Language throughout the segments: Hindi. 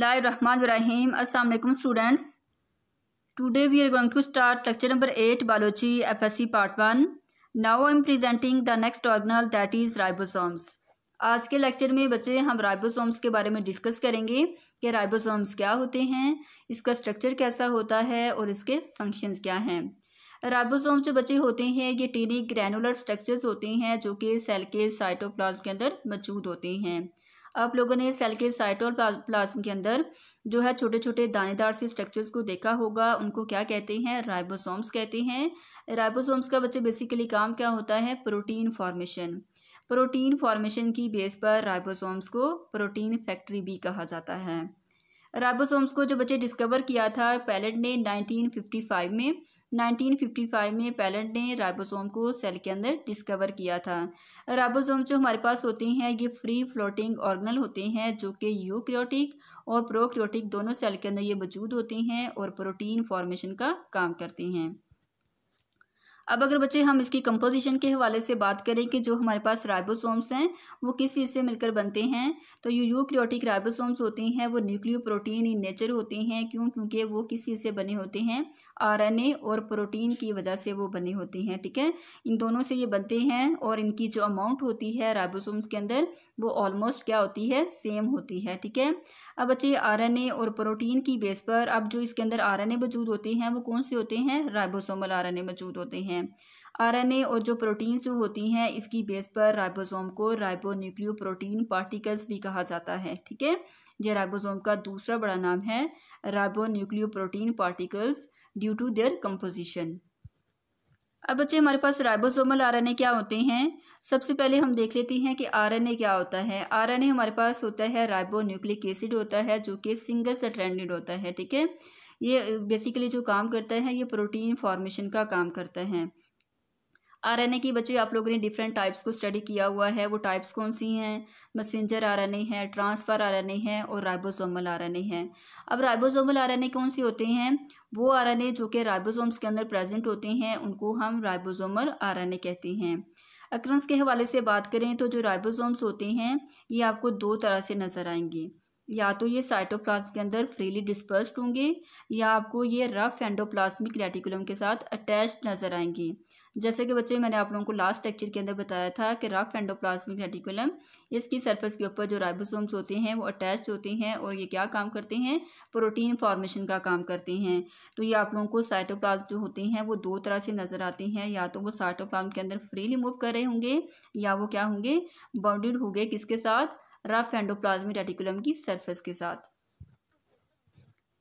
बिस्मिल्लाम असलम students today we are going to start lecture number eight biology FSc part one now I am presenting the next organelle that is ribosomes आज के लेक्चर में बच्चे हम राइबोसोम्स के बारे में डिस्कस करेंगे कि राइबोसोम्स क्या होते हैं इसका स्ट्रक्चर कैसा होता है और इसके फंक्शन क्या हैं राइबोसोम जो बच्चे होते हैं ये टीनी ग्रैनुलर स्ट्रक्चर्स होते हैं जो कि सेल के साइटोप्लाज्म के अंदर मौजूद होते हैं आप लोगों ने सेल के साइटोल प्लाज्म के अंदर जो है छोटे छोटे दानेदार से स्ट्रक्चर्स को देखा होगा उनको क्या कहते हैं राइबोसोम्स कहते हैं राइबोसोम्स का बच्चे बेसिकली काम क्या होता है प्रोटीन फॉर्मेशन प्रोटीन फॉर्मेशन की बेस पर राइबोसोम्स को प्रोटीन फैक्ट्री भी कहा जाता है राइबोसोम्स को जो बच्चे डिस्कवर किया था पैलेट ने 1955 में 1955 में पैलेंट ने राइबोसोम को सेल के अंदर डिस्कवर किया था राइबोसोम जो हमारे पास होते हैं ये फ्री फ्लोटिंग ऑर्गनल होते हैं जो कि यूक्रियोटिक और प्रोक्रियोटिक दोनों सेल के अंदर ये मौजूद होते हैं और प्रोटीन फॉर्मेशन का काम करते हैं अब अगर बच्चे हम इसकी कंपोजिशन के हवाले से बात करें कि जो हमारे पास राइबोसोम्स हैं वो किस चीज़ से मिलकर बनते हैं तो यू यूक्रियोटिक राइबोसोम्स होते हैं वो न्यूक्लियो प्रोटीन इन नेचर होते हैं क्यों क्योंकि वो किस चीज़ से बने होते हैं आरएनए और प्रोटीन की वजह से वो बने होते हैं ठीक है इन दोनों से ये बनते हैं और इनकी जो अमाउंट होती है राइबोसोम्स के अंदर वो ऑलमोस्ट क्या होती है सेम होती है ठीक है अब बच्चे ए और प्रोटीन की बेस पर अब जो इसके अंदर ए मौजूद होते हैं वो कौन से होते हैं राइबोसोमल ए मौजूद होते हैं हैं आरएनए और जो प्रोटीन्स जो होती हैं इसकी बेस पर राइबोसोम को राइबोन्यूक्लियो प्रोटीन पार्टिकल्स भी कहा जाता है ठीक है यह राइबोसोम का दूसरा बड़ा नाम है ribonucleo protein particles due to their composition अब बच्चे हमारे पास राइबोसोमल आरएनए क्या होते हैं सबसे पहले हम देख लेते हैं कि आरएनए क्या होता है आरएनए हमारे पास होता है राइबो न्यूक्लिक एसिड होता है जो कि सिंगल सट्रेंडेड होता है ठीक है ये बेसिकली जो काम करता है ये प्रोटीन फॉर्मेशन का काम करता है आर एन ए की बच्चे आप लोगों ने डिफरेंट टाइप्स को स्टडी किया हुआ है वो टाइप्स कौन सी हैं मैसेंजर आर एन ए है ट्रांसफ़र आर एन ए है और राइबोसोमल आर एन ए है अब राइबोसोमल आर एन ए कौन सी होते हैं वो आर एन ए जो कि राइबोसोम्स के अंदर प्रेजेंट होते हैं उनको हम राइबोसोमल आर एन ए कहते हैं अक्रंस के हवाले से बात करें तो जो राइबोसोम्स होते हैं ये आपको दो तरह से नज़र आएंगे या तो ये साइटोप्लाज्म के अंदर फ्रीली डिस्पर्स्ड होंगे या आपको ये रफ एंडोप्लाज्मिक रेटिकुलम के साथ अटैच नज़र आएंगे जैसे कि बच्चे मैंने आप लोगों को लास्ट लेक्चर के अंदर बताया था कि रफ एंडोप्लाज्मिक रेटिकुलम इसकी सरफेस के ऊपर जो राइबोसोम्स होते हैं वो अटैच होते हैं और ये क्या काम करते हैं प्रोटीन फॉर्मेशन का काम करते हैं तो ये आप लोगों को साइटोप्लाज्म जो होते हैं वो दो तरह से नज़र आते हैं या तो वो साइटोप्लाज्म के अंदर फ्रीली मूव कर रहे होंगे या वो क्या होंगे बाउंडेड होंगे किसके साथ रफ एंडोप्लाज्मिक रेटिकुलम की सर्फेस के साथ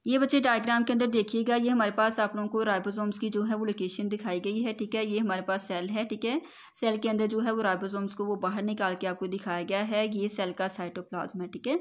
ये बच्चे डायग्राम के अंदर देखिएगा ये हमारे पास आप लोगों को राइबोसोम्स की जो है वो लोकेशन दिखाई गई है ठीक है ये हमारे पास सेल है ठीक है सेल के अंदर जो है वो राइबोसोम्स को वो बाहर निकाल के आपको दिखाया गया है ये सेल का साइटोप्लाज्म है ठीक है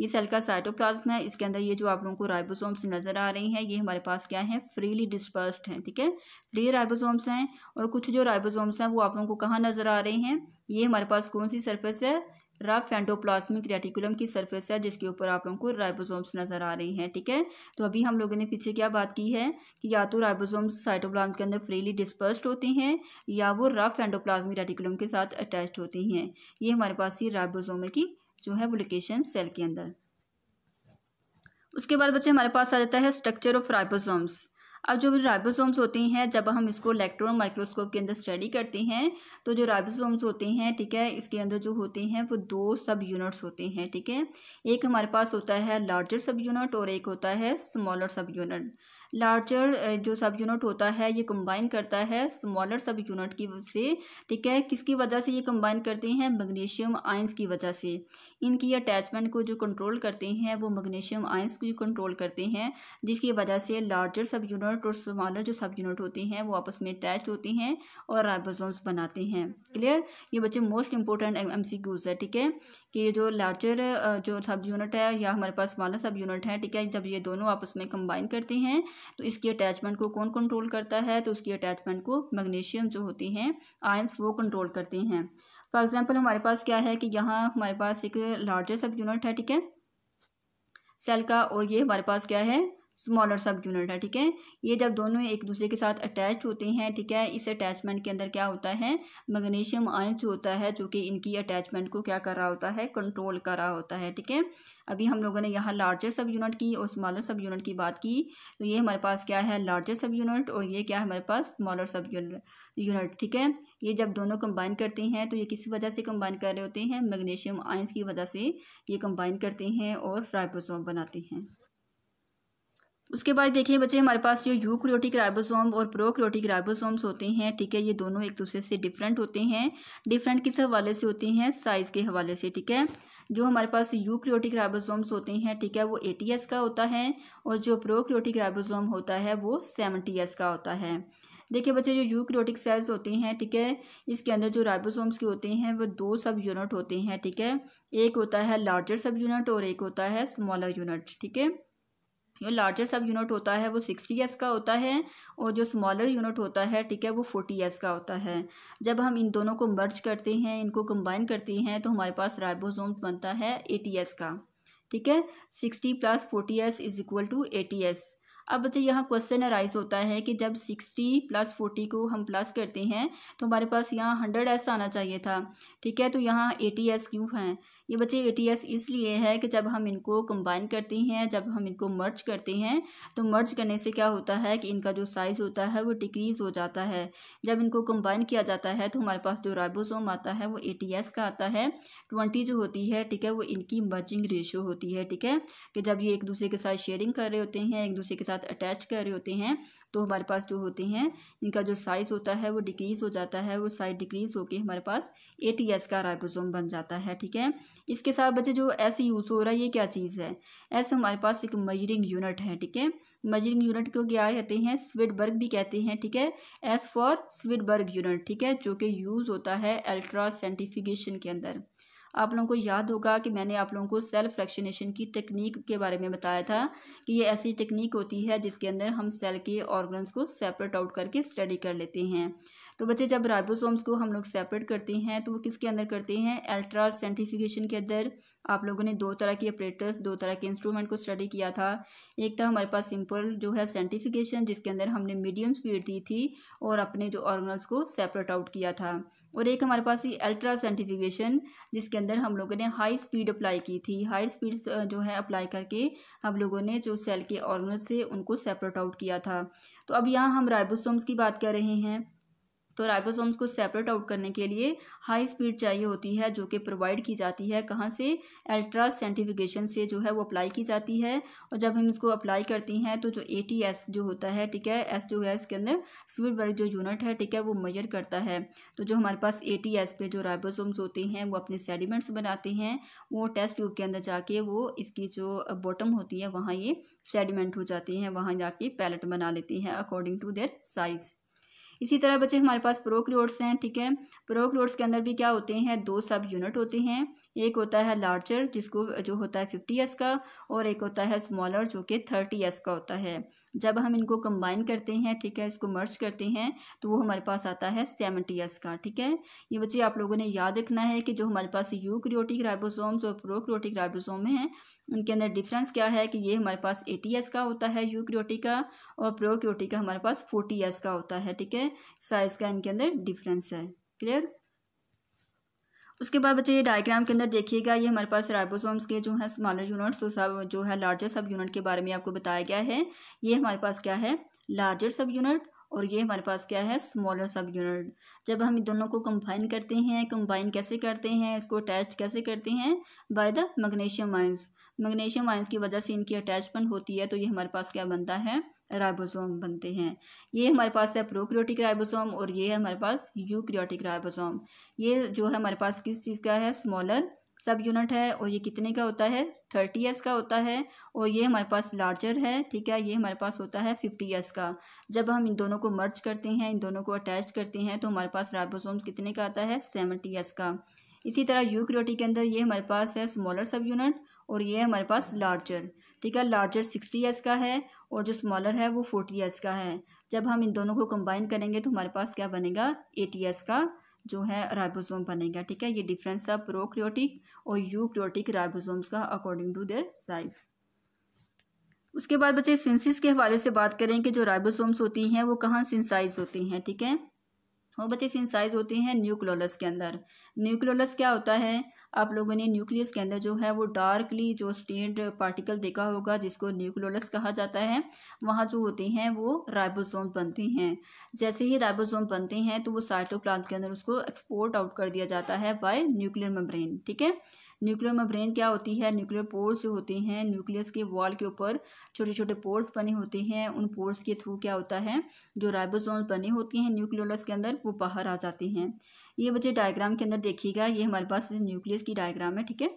ये सेल का साइटोप्लाज्म है इसके अंदर ये जो आप लोगों को राइबोसोम्स नज़र आ रही हैं ये हमारे पास क्या है फ्रीली डिस्पर्स्ड हैं ठीक है फ्री राइबोसोम्स हैं और कुछ जो राइबोसोम्स हैं वो आप लोगों को कहाँ नज़र आ रहे हैं ये हमारे पास कौन सी सरफेस है रफ एंडोप्लास्मिक रेटिकुलम की सरफेस है जिसके ऊपर आप लोगों को राइबोसोम्स नज़र आ रही हैं ठीक है तो अभी हम लोगों ने पीछे क्या बात की है कि या तो राइबोसोम्स साइटोप्लाज्म के अंदर फ्रीली डिस्पर्स्ड होते हैं या वो रफ एंडोप्लाज्मिक रेटिकुलम के साथ अटैच्ड होती हैं ये हमारे पास ही राइबोसोम की जो है वो लोकेशन सेल के अंदर उसके बाद बच्चे हमारे पास आ जाता है स्ट्रक्चर ऑफ राइबोसोम्स अब जो राइबोसोम्स होते हैं जब हम इसको इलेक्ट्रॉन माइक्रोस्कोप के अंदर स्टडी करते हैं तो जो राइबोसोम्स होते हैं ठीक है इसके अंदर जो होते हैं वो दो सब यूनिट्स होते हैं ठीक है एक हमारे पास होता है लार्जर सब यूनिट और एक होता है स्मॉलर सब यूनिट लार्जर जो सब यूनिट होता है ये कंबाइन करता है स्मॉलर सब यूनिट की से ठीक है किसकी वजह से ये कंबाइन करते हैं मैग्नीशियम आइंस की वजह से इनकी अटैचमेंट को जो कंट्रोल करते हैं वो मैग्नीशियम आइंस को कंट्रोल करते हैं जिसकी वजह से लार्जर सब यूनिट और स्मॉलर जो सब यूनिट होते हैं वो आपस में अटैच होते हैं और राइबोसोम्स बनाते हैं क्लियर ये बच्चे most important M C Qs है ठीक है कि जो लार्जर जो सब यूनिट है या हमारे पास स्मॉलर सब यूनिट है ठीक है जब ये दोनों आपस में कंबाइन करते हैं तो इसकी अटैचमेंट को कौन कंट्रोल करता है तो उसकी अटैचमेंट को मैग्नीशियम जो होती हैं आयंस वो कंट्रोल करते हैं फॉर एग्जाम्पल हमारे पास क्या है कि यहाँ हमारे पास एक लार्जेस्ट सब यूनिट है ठीक है सेल का और ये हमारे पास क्या है स्मॉलर सब यूनिट है ठीक है ये जब दोनों एक दूसरे के साथ अटैच होते हैं ठीक है इस अटैचमेंट के अंदर क्या होता है मैग्नीशियम आयन जो होता है जो कि इनकी अटैचमेंट को क्या कर रहा होता है कंट्रोल कर रहा होता है ठीक है अभी हम लोगों ने यहाँ लार्जर सब यूनिट की और स्मॉलर सब यूनिट की बात की तो ये हमारे पास क्या है लार्जर सब यूनिट और ये क्या है हमारे पास स्मॉलर सब यूनिट ठीक है ये जब दोनों कंबाइन करते हैं तो ये किस वजह से कंबाइन कर रहे होते हैं मैग्नीशियम आयंस की वजह से ये कंबाइन करते हैं और राइबोसोम बनाते हैं उसके बाद देखिए बच्चे हमारे पास जो यू क्रियोटिक राइबोसोम और प्रोक्रियोटिक राइबोसोम्स होते हैं ठीक है ये दोनों एक दूसरे से डिफरेंट होते हैं डिफरेंट किस हवाले से होते हैं साइज़ के हवाले से ठीक है जो हमारे पास यू क्रियोटिक राइबोसोम्स होते हैं ठीक है वो एस का होता है और जो प्रोक्रियोटिक राइबोसोम होता है वो एस का होता है देखिए बच्चे जो यू क्रियोटिक सेल्स होते हैं ठीक है इसके अंदर जो राइबोसोम्स के होते हैं वो दो सब यूनिट होते हैं ठीक है एक होता है लार्जर सब यूनिट और एक होता है स्मॉलर यूनिट ठीक है जो लार्जर सब यूनिट होता है वो सिक्सटी एस का होता है और जो स्मॉलर यूनिट होता है ठीक है वो फोर्टी एस का होता है जब हम इन दोनों को मर्ज करते हैं इनको कंबाइन करते हैं तो हमारे पास राइबोसोम्स बनता है टी एस का ठीक है sixty plus forty S is equal to T S अब बच्चे यहाँ क्वेश्चन अराइज होता है कि जब सिक्सटी प्लस फोर्टी को हम प्लस करते हैं तो हमारे पास यहाँ हंड्रेड एस आना चाहिए था ठीक है तो यहाँ एटी एस क्यों हैं ये बच्चे ए टी एस इसलिए है कि जब हम इनको कंबाइन करते हैं जब हम इनको मर्ज करते हैं तो मर्ज करने से क्या होता है कि इनका जो साइज़ होता है वो डिक्रीज़ हो जाता है जब इनको कंबाइन किया जाता है तो हमारे पास जो राइबोसोम आता है वो ए टी एस का आता है ट्वेंटी जो होती है ठीक है वो इनकी मर्जिंग रेशो होती है ठीक है कि जब ये एक दूसरे के साथ शेयरिंग कर रहे होते हैं एक दूसरे के साथ अटैच कर रहे होते हैं तो हमारे पास जो होते हैं इनका जो साइज़ होता है वो डिक्रीज़ हो जाता है वो साइज़ डिक्रीज़ होकर हमारे पास ए टी एस का राइबोसोम बन जाता है ठीक है इसके साथ बच्चे जो एस यूज़ हो रहा है ये क्या चीज़ है एस हमारे पास एक मजरिंग यूनिट है ठीक है मजरिंग यूनिट को क्या कहते हैं स्विडबर्ग भी कहते हैं ठीक है एस फॉर स्विडबर्ग यूनिट ठीक है जो कि यूज़ होता है अल्ट्रा सेंटिफिकेशन के अंदर आप लोगों को याद होगा कि मैंने आप लोगों को सेल्फ फ्रैक्शनेशन की टेक्निक के बारे में बताया था कि ये ऐसी टेक्निक होती है जिसके अंदर हम सेल के ऑर्गन्स को सेपरेट आउट करके स्टडी कर लेते हैं तो बच्चे जब राइबोसोम्स को हम लोग सेपरेट करते हैं तो वो किसके अंदर करते हैं अल्ट्रा सेंटिफिकेशन के अंदर आप लोगों ने दो तरह की ऑपरेटर्स दो तरह के इंस्ट्रूमेंट को स्टडी किया था एक था हमारे पास सिंपल जो है सेंटिफिकेशन जिसके अंदर हमने मीडियम स्पीड दी थी और अपने जो ऑर्गनल्स को सेपरेट आउट किया था और एक हमारे पास ही अल्ट्रा सेंटिफिकेशन जिसके अंदर हम लोगों ने हाई स्पीड अप्लाई की थी हाई स्पीड जो है अप्लाई करके हम लोगों ने जो सेल के ऑर्गनल्स थे उनको सेपरेट आउट किया था तो अब यहाँ हम राइबोसोम्स की बात कर रहे हैं तो राइबोसोम्स को सेपरेट आउट करने के लिए हाई स्पीड चाहिए होती है जो कि प्रोवाइड की जाती है कहाँ से अल्ट्रा सेंटिफिकेशन से जो है वो अप्लाई की जाती है और जब हम इसको अप्लाई करती हैं तो जो ए टी एस जो होता है ठीक है एस जो है इसके अंदर स्पीड वर्ग जो यूनिट है ठीक है वो मेजर करता है तो जो हमारे पास ए टी एस पे जो राइबोसोम्स होते हैं वो अपने सेडिमेंट्स बनाते हैं वो टेस्ट ट्यूब के अंदर जाके वो इसकी जो बॉटम होती है वहाँ ये सेडिमेंट हो जाती हैं वहाँ जाके पैलेट बना लेती हैं अकॉर्डिंग टू देयर साइज़ इसी तरह बच्चे हमारे पास प्रोक्रियोट्स हैं ठीक है प्रोक्रियोट्स के अंदर भी क्या होते हैं दो सब यूनिट होते हैं एक होता है लार्जर जिसको जो होता है फिफ्टी एस का और एक होता है स्मॉलर जो कि थर्टी एस का होता है जब हम इनको कंबाइन करते हैं ठीक है इसको मर्ज करते हैं तो वो हमारे पास आता है सेवेंटी एस का ठीक है ये बच्चे आप लोगों ने याद रखना है कि जो हमारे पास यू क्रियोटिक राइबोसोम्स और प्रो क्रियोटिक राइबोसोम हैं उनके अंदर डिफरेंस क्या है कि ये हमारे पास एटी एस का होता है यू क्रियोटिक का और प्रो क्रियोटिक का हमारे पास फोर्टी एस का होता है ठीक है साइज़ का इनके अंदर डिफरेंस है क्लियर उसके बाद बच्चे ये डायग्राम के अंदर देखिएगा ये हमारे पास राइबोसोम्स के जो है स्मॉलर यूनिट्स सब जो है लार्जर सब यूनिट के बारे में आपको बताया गया है ये हमारे पास क्या है लार्जर सब यूनिट और ये हमारे पास क्या है स्मॉलर सब यूनिट जब हम दोनों को कंबाइन करते हैं कंबाइन कैसे करते हैं इसको अटैच कैसे करते हैं by the magnesium ions magnesium ions की वजह से इनकी अटैचमेंट होती है तो ये हमारे पास क्या बनता है राइबोसोम बनते हैं ये हमारे पास है प्रोक्रियोटिक राइबोसोम और ये है हमारे पास यूक्रियोटिक राइबोसोम ये जो है हमारे पास किस चीज़ का है स्मॉलर सब यूनिट है और ये कितने का होता है थर्टी एस का होता है और ये हमारे पास लार्जर है ठीक है ये हमारे पास होता है फिफ्टी एस का जब हम इन दोनों को मर्ज करते हैं इन दोनों को अटैच करते हैं तो हमारे पास राइबोसोम कितने का आता है सेवेंटी एस का इसी तरह यूक्रियोटिक के अंदर ये हमारे पास है स्मॉलर सब यूनिट और ये हमारे पास लार्जर ठीक है लार्जर सिक्सटी ईयर्स का है और जो स्मॉलर है वो फोर्टी ईयर्स का है जब हम इन दोनों को कंबाइन करेंगे तो हमारे पास क्या बनेगा एट ईयर्स का जो है राइबोसोम बनेगा ठीक है ये डिफरेंस है प्रोक्रियोटिक और यूक्रियोटिक राइबोसोम्स का अकॉर्डिंग टू देयर साइज़ उसके बाद बच्चे सिंसिस के हवाले से बात करें कि जो राइबोसोम्स होती हैं वो कहाँ सिंसाइज होती हैं ठीक है थीके? वो बच्चे सिंसाइज होते हैं न्यूक्लोलस के अंदर न्यूक्लोलस क्या होता है आप लोगों ने न्यूक्लियस के अंदर जो है वो डार्कली जो स्टेंड पार्टिकल देखा होगा जिसको न्यूक्लोलस कहा जाता है वहाँ जो होते हैं वो राइबोसोम बनते हैं जैसे ही राइबोसोम बनते हैं तो वो साइटोप्लाज्म के अंदर उसको एक्सपोर्ट आउट कर दिया जाता है बाय न्यूक्लियर मेम्ब्रेन ठीक है न्यूक्लियर मेम्ब्रेन क्या होती है न्यूक्लियर पोर्स जो होते हैं न्यूक्लियस के वॉल के ऊपर छोटे छोटे पोर्स बने होते हैं उन पोर्स के थ्रू क्या होता है जो राइबोसोम बने होते हैं न्यूक्लियोलस के अंदर वो बाहर आ जाते हैं ये बच्चे डायग्राम के अंदर देखिएगा ये हमारे पास न्यूक्लियस की डायग्राम है ठीक है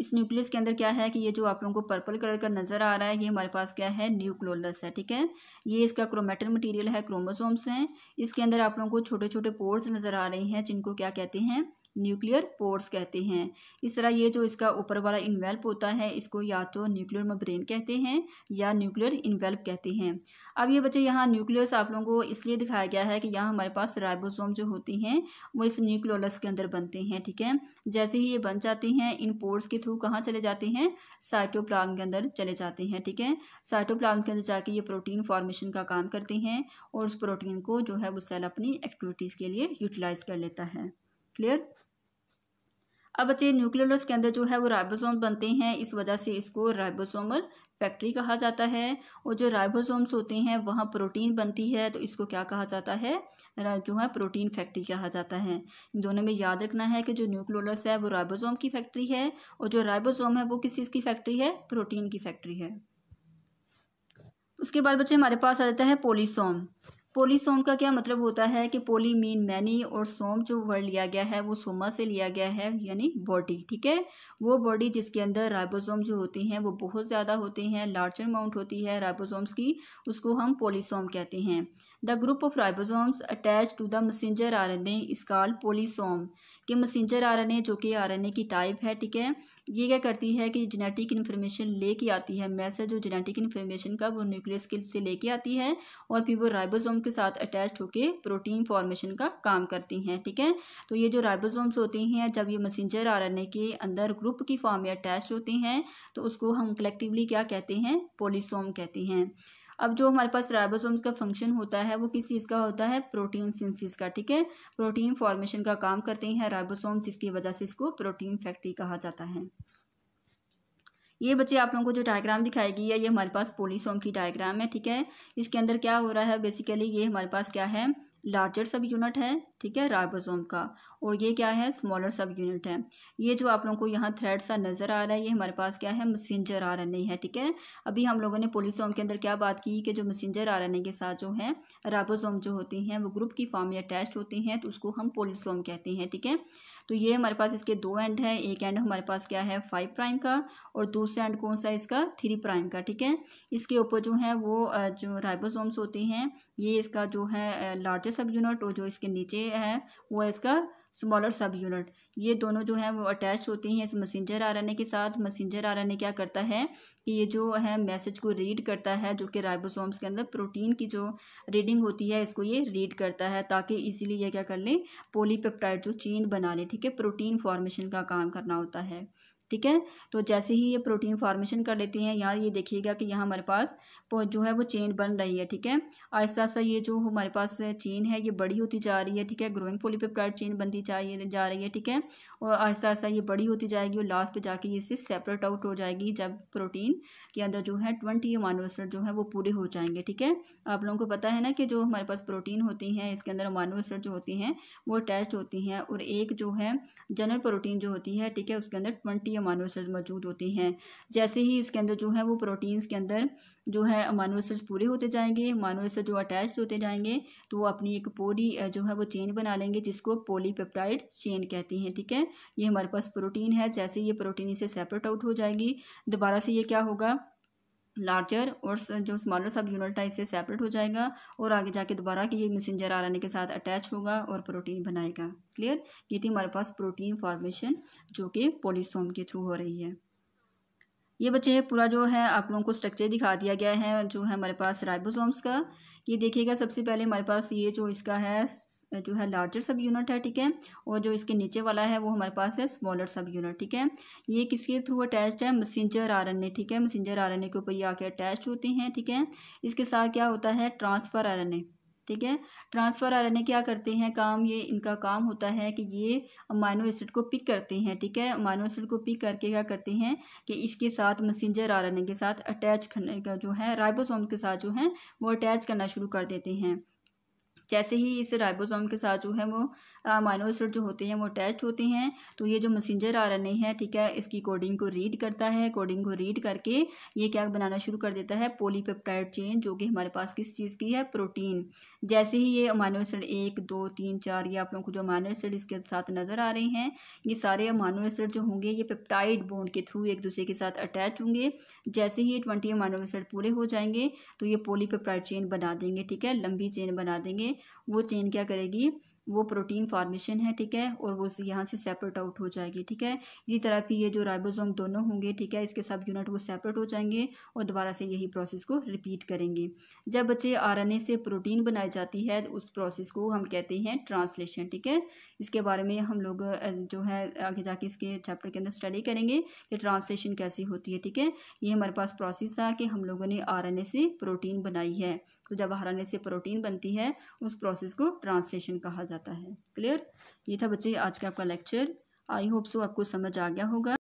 इस न्यूक्लियस के अंदर क्या है कि ये जो आप लोगों को पर्पल कलर का नज़र आ रहा है ये हमारे पास क्या है न्यूक्लोलस है ठीक है ये इसका क्रोमेटर मटेरियल है क्रोमोसोम्स हैं इसके अंदर आप लोगों को छोटे छोटे पोर्स नज़र आ रहे हैं जिनको क्या कहते हैं न्यूक्लियर पोर्स कहते हैं इस तरह ये जो इसका ऊपर वाला इन्वेल्प होता है इसको या तो न्यूक्लियर मब्रेन कहते हैं या न्यूक्लियर इन्वेल्प कहते हैं अब ये बच्चे यहाँ न्यूक्लियस आप लोगों को इसलिए दिखाया गया है कि यहाँ हमारे पास राइबोसोम जो होते हैं वो इस न्यूक्लियोलस के अंदर बनते हैं ठीक है जैसे ही ये बन जाते हैं इन पोर्स के थ्रू कहाँ चले जाते हैं साइटोप्लाज्म के अंदर चले जाते हैं ठीक है साइटोप्लाज्म के अंदर जाके ये प्रोटीन फॉर्मेशन का काम करते हैं और उस प्रोटीन को जो है वो सेल अपनी एक्टिविटीज़ के लिए यूटिलाइज कर लेता है क्लियर अब बच्चे न्यूक्लियोलस के अंदर जो है वो राइबोसोम बनते हैं इस वजह से इसको राइबोसोमल फैक्ट्री कहा जाता है और जो राइबोसोम्स होते हैं वहाँ प्रोटीन बनती है तो इसको क्या कहा जाता है जो है प्रोटीन फैक्ट्री कहा जाता है इन दोनों में याद रखना है कि जो न्यूक्लियोलस है वो राइबोसोम की फैक्ट्री है और जो राइबोसोम है वो किस चीज़ की फैक्ट्री है प्रोटीन की फैक्ट्री है उसके बाद बच्चे हमारे पास आ जाता है पोलिसोम पोलीसोम का क्या मतलब होता है कि पोली मीन मैनी और सोम जो वर्ड लिया गया है वो सोमा से लिया गया है यानी बॉडी ठीक है वो बॉडी जिसके अंदर राइबोसोम जो होते हैं वो बहुत ज़्यादा होते हैं लार्जर अमाउंट होती है राइबोसोम्स की उसको हम पोलीसोम कहते हैं the group of The attach to the attached R N A RNA polysome के मसेंजर आर एन ए जो कि आर एन ए की टाइप है ठीक है ये क्या करती है कि जेनेटिक इन्फॉर्मेशन लेके आती है मैसेज जो जेनेटिक इन्फॉर्मेशन का वो न्यूक्लियस के से लेके आती है और फिर वो राइबोसोम के साथ अटैच होकर प्रोटीन फॉर्मेशन का काम करती हैं ठीक है तो ये जो राइबोसोम्स होती हैं जब ये मैसेंजर ए के अंदर ग्रुप की फॉर्म में अटैच होते हैं तो उसको हम कलेक्टिवली क्या कहते हैं पोलिसोम कहते हैं अब जो हमारे पास राइबोसोम्स का फंक्शन होता है वो किस चीज़ का होता है प्रोटीन सिंसिस का ठीक है प्रोटीन फॉर्मेशन का काम करते हैं राइबोसोम जिसकी वजह से इसको प्रोटीन फैक्ट्री कहा जाता है ये बच्चे आप लोगों को जो डायग्राम दिखाई गई है ये हमारे पास पोलिसोम की डायग्राम है ठीक है इसके अंदर क्या हो रहा है बेसिकली ये हमारे पास क्या है लार्जर सब यूनिट है ठीक है राइबोसोम का और ये क्या है स्मॉलर सब यूनिट है ये जो आप लोगों को यहाँ थ्रेड सा नज़र आ रहा है ये हमारे पास क्या है मसेंजर आर एन है ठीक है अभी हम लोगों ने पोलिसोम के अंदर क्या बात की कि जो मसेंजर आर एन के साथ जो है राइबोसोम जो होती हैं वो ग्रुप की फॉर्म में अटैच होती हैं तो उसको हम पोलिसोम कहते हैं ठीक है तो ये हमारे पास इसके दो एंड है एक एंड हमारे पास क्या है फाइव प्राइम का और दूसरा एंड कौन सा इसका थ्री प्राइम का ठीक है इसके ऊपर जो है वो जो राइबोसोम्स होते हैं ये इसका जो है लार्जेस्ट सब यूनिट और जो इसके नीचे है वो है इसका स्मॉलर सब यूनिट ये दोनों जो है वो अटैच होती हैं इस मैसेंजर आरएनए के साथ मैसेंजर आरएनए क्या करता है कि ये जो है मैसेज को रीड करता है जो कि राइबोसोम्स के अंदर प्रोटीन की जो रीडिंग होती है इसको ये रीड करता है ताकि इजीली ये क्या कर लें पोलीपेप्टाइड जो चेन बना लें ठीक है प्रोटीन फॉर्मेशन का काम करना होता है ठीक है तो जैसे ही ये प्रोटीन फॉर्मेशन कर लेती हैं यहाँ ये देखिएगा कि यहाँ हमारे पास जो है वो चेन बन रही है ठीक है आहिस्ता आहिस्ता ये जो हमारे पास चेन है ये बड़ी होती जा रही है ठीक है ग्रोइंग पोलीपेप्टाइड चेन बनती चाहिए जा रही है ठीक है और आहिस्ता आहिस्ता ये बड़ी होती जाएगी और लास्ट पर जाके ये इससे सेपरेट आउट हो जाएगी जब प्रोटीन के अंदर जो है ट्वेंटी मानोसर जो है वो पूरे हो जाएंगे ठीक है आप लोगों को पता है ना कि जो हमारे पास प्रोटीन होती हैं इसके अंदर मानोसर जो होती हैं वो अटैच होती हैं और एक जो है जनरल प्रोटीन जो होती है ठीक है उसके अंदर ट्वेंटी अमानो एसिड मौजूद होते हैं जैसे ही इसके अंदर जो है वो प्रोटीन्स के अंदर जो है अमानो एसिड्स पूरे होते जाएंगे अमानो एसिड जो अटैच होते जाएंगे तो वो अपनी एक पूरी जो है वो चेन बना लेंगे जिसको पोलीपेप्टाइड चेन कहते हैं ठीक है ये हमारे पास प्रोटीन है जैसे ये प्रोटीन इसे सेपरेट आउट हो जाएगी दोबारा से ये क्या होगा लार्जर और जो स्मॉलर सब यूनिट है इससे सेपरेट हो जाएगा और आगे जाके दोबारा कि ये मैसेंजर आर के साथ अटैच होगा और प्रोटीन बनाएगा क्लियर ये थी हमारे पास प्रोटीन फॉर्मेशन जो कि पोलिसोम के थ्रू हो रही है ये बच्चे पूरा जो है आप लोगों को स्ट्रक्चर दिखा दिया गया है जो है हमारे पास राइबोसोम्स का ये देखिएगा सबसे पहले हमारे पास ये जो इसका है जो है लार्जर सब यूनिट है ठीक है और जो इसके नीचे वाला है वो हमारे पास है स्मॉलर सब यूनिट ठीक है ये किसके थ्रू अटैच्ड है मसेंजर आर एन ए ठीक है मसेंजर आर एन ए के ऊपर ये आके अटैच होते हैं ठीक है इसके साथ क्या होता है ट्रांसफ़र आर एन ए ठीक है ट्रांसफ़र आर क्या करते हैं काम ये इनका काम होता है कि ये अमानो एसिड को पिक करते हैं ठीक है अमानो एसिड को पिक करके क्या करते हैं कि इसके साथ मैसेंजर आर के साथ अटैच करने का जो है राइबोसोम्स के साथ जो है वो अटैच करना शुरू कर देते हैं जैसे ही इस राइबोसोम के साथ जो है वो अमाइनो एसिड जो होते हैं वो अटैच होते हैं तो ये जो मैसेंजर आ रहे है ठीक है इसकी कोडिंग को रीड करता है कोडिंग को रीड करके ये क्या बनाना शुरू कर देता है पोलीपेप्टाइड चेन जो कि हमारे पास किस चीज़ की है प्रोटीन जैसे ही ये अमाइनो एसिड एक दो तीन चार ये आप लोगों को जो अमाइनो एसिड इसके साथ नज़र आ रहे हैं ये सारे अमाइनो एसिड जो होंगे ये पेप्टाइड बोन्ड के थ्रू एक दूसरे के साथ अटैच होंगे जैसे ही ये ट्वेंटी अमाइनो एसिड पूरे हो जाएंगे तो ये पोलीपेप्टाइड चेन बना देंगे ठीक है लंबी चेन बना देंगे वो चेन क्या करेगी वो प्रोटीन फॉर्मेशन है ठीक है और वो यहाँ से सेपरेट आउट हो जाएगी ठीक है इसी तरह फिर ये जो राइबोसोम दोनों होंगे ठीक है इसके सब यूनिट वो सेपरेट हो जाएंगे और दोबारा से यही प्रोसेस को रिपीट करेंगे जब बच्चे आरएनए से प्रोटीन बनाई जाती है तो उस प्रोसेस को हम कहते हैं ट्रांसलेशन ठीक है इसके बारे में हम लोग जो है आगे जाके इसके चैप्टर के अंदर स्टडी करेंगे कि ट्रांसलेशन कैसी होती है ठीक है ये हमारे पास प्रोसेस था कि हम लोगों ने आर से प्रोटीन बनाई है तो जब आर से प्रोटीन बनती है उस प्रोसेस को ट्रांसलेशन कहा जाता है क्लियर ये था बच्चे आज का आपका लेक्चर आई होप सो आपको समझ आ गया होगा